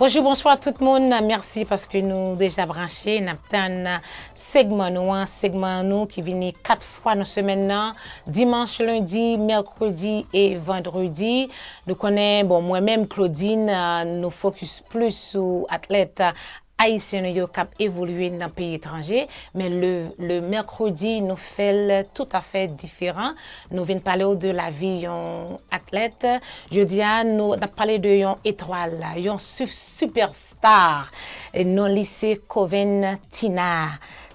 Bonjour, bonsoir tout moun. Merci parce que nous déjà branché. Nous avons un segment, un segment qui est venu quatre fois dans la semaine. Dimanche, lundi, mercredi et vendredi. Nous connaissons, bon, moi-même, Claudine, nous focus plus sur l'athlète A isye nou yo kap evoluyen nan pi etranje, men le merkoudi nou fel tout afe diferan. Nou ven pale ou de la vi yon atlete. Yo diyan nou da pale de yon etroal, yon superstar, yon lise Koven Tina.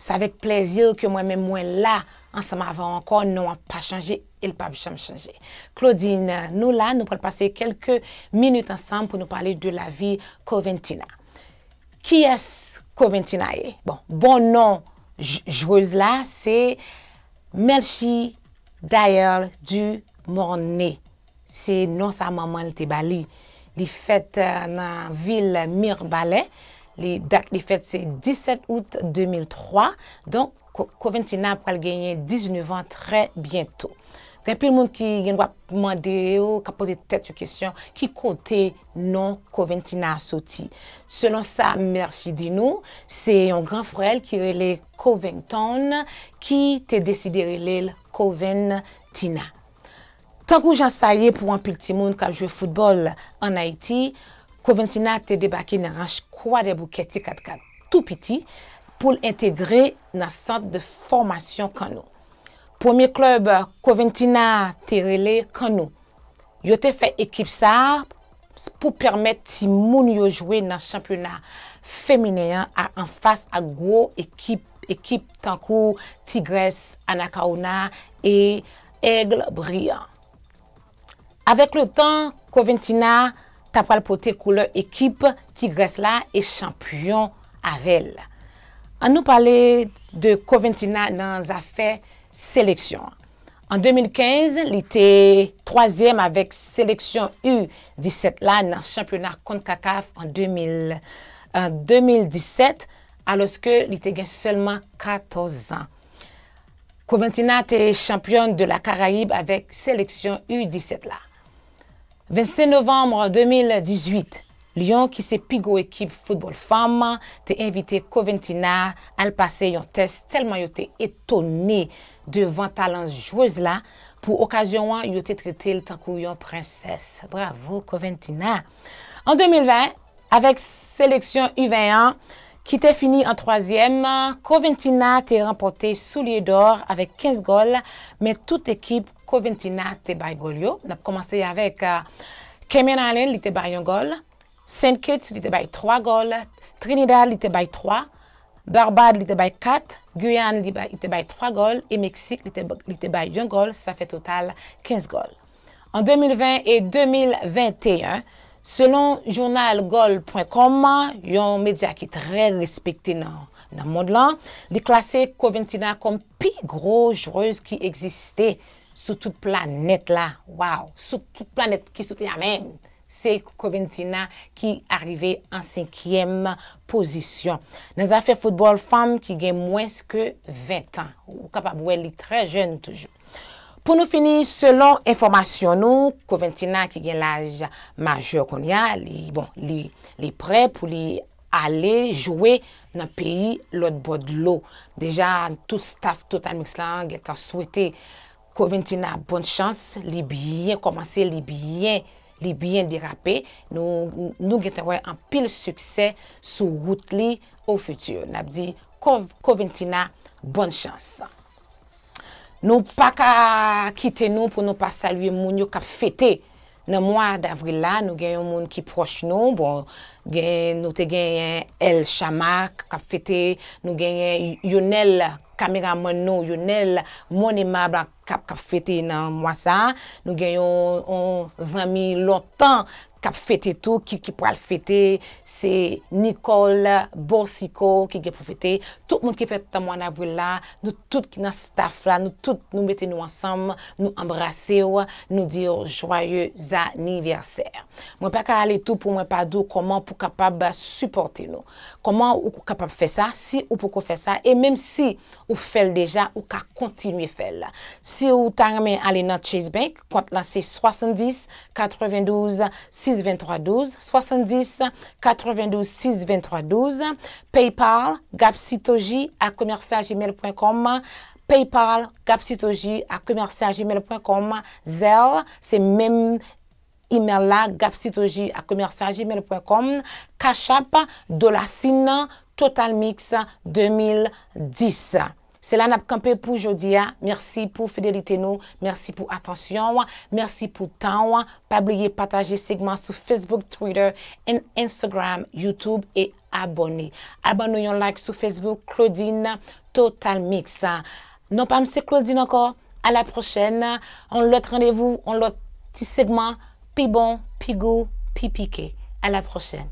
Sa vek plezyo ke mwen men mwen la ansama avan anko, nou an pa chanje, el pa bichan chanje. Claudine, nou la nou pal pase kelke minute ansan pou nou pale de la vi Koven Tina. Ki es Coventina ye? Bon, bon non jwez la, se Melchi Dayal du Mornay. Se non sa maman li te bali. Li fet euh, nan vil Mirbalay. Li dak li fet se 17 out 2003. Don Coventina pral genye 19 an tre bientou. gen pli moun ki gen wap mande yo, ka pose tet yo kesyon, ki kote non Coventina a soti. Selon sa, mersi di nou, se yon gran frel ki rele Coventon, ki te deside relele Coventina. Tankou jan saye pou an pli ti moun ka jwe futbol an Haiti, Coventina te debake nan ranj kwa de bouketi kat kat tou piti, pou l'integre nan sant de formasyon kan nou. Pwemye klub Koventina Terele kan nou. Yote fe ekip sa pou permet ti moun yo jwe nan champyona femineyan an fas a gwo ekip tankou Tigres Anakaona e Egle Briand. Awek le tan, Koventina tapal pote koule ekip Tigres la e champyon Avel. An nou pale de Koventina nan zafè, En 2015, li te troasyem avèk seleksyon U17 la nan chanpyonar Konkakaf en 2017 aloske li te gen selman 14 an. Koventina te chanpyon de la Karaib avèk seleksyon U17 la. 26 novembre 2018 Lyon ki se pigou ekip foudbol fama te invite Coventina al pase yon test telman yote etone devan talans jwez la pou okajonwa yote trete l takou yon prinses. Bravo Coventina! En 2020, avek seleksyon U21 ki te fini an troasyem, Coventina te rempote sou liye dor avek 15 gol men tout ekip Coventina te bay gol yo. Nap komanse yavek uh, Kemena Allen li te bay yon gol. Saint-Kitts li te bay 3 gol, Trinidad li te bay 3, Barbad li te bay 4, Guyane li te bay 3 gol, et Mexique li te bay 1 gol, sa fe total 15 gol. En 2020 et 2021, selon journal gol.com, yon media ki tre respecte nan mod lan, li klasé Coventina kom pi grojreuse ki egziste sou tout planète la. Wow, sou tout planète ki souten ya menm. Se Koventina ki arive an 5èm posisyon. Nè zafè foutbol, fam ki gen mwes ke 20 an. Ou kapab wè li tre jen toujou. Pou nou fini, selon informasyon nou, Koventina ki gen laj majè kon ya, li bon, li pre pou li ale jowe nan peyi lòt bod lò. Deja, tout staff, tout anmix lan, gen tan souwete Koventina bon chans, li biyen komansè, li biyen, libyen dirapè, nou geta wè an pil suksè sou wout li ou fütur. Nap di, kovintina, bon chans. Nou pa ka kite nou pou nou pa salye moun yo ka fète Nan mwa d'avril la, nou genyon moun ki proch nou, bo nou te genyen El Shama kap fete, nou genyen Yonel Kamera Manou, Yonel Mouni Mabra kap kap fete nan mwa sa, nou genyon zami lotan, Kap fete tou, ki pou al fete, se Nicole Borsico ki gepou fete. Tout moun ki fete ta moun avou la, nou tout ki nan staff la, nou tout nou mette nou ansam, nou embrase ou, nou di ou joyeux aniverser. Mwen pa ka ale tou pou mwen pa dou koman pou kapab suporti nou. Koman ou pou kapab fe sa, si ou pou ko fe sa, e menm si ou fel deja, ou ka kontinuye fel. Si ou tan men ale nan Chase Bank, kont lan se 70-92-62312, 70-92-62312, Paypal, gap sitoji, akomersajemel.com, Paypal, gap sitoji, akomersajemel.com, Zelle, se menm email là, gapsitoji à commercialgmail.com cachap de la Total Mix 2010. C'est n'a pas campé pour aujourd'hui. Hein. Merci pour fidélité nous. Merci pour attention. Hein. Merci pour temps. Hein. Pas oublier partager segment sur Facebook, Twitter, et Instagram, YouTube et abonnez. Abonnez-vous like sur Facebook Claudine Total Mix. Non pas c'est Claudine encore. À la prochaine. On l'autre rendez-vous, on l'autre petit segment Pis bon, pis go, pis piqué. À la prochaine.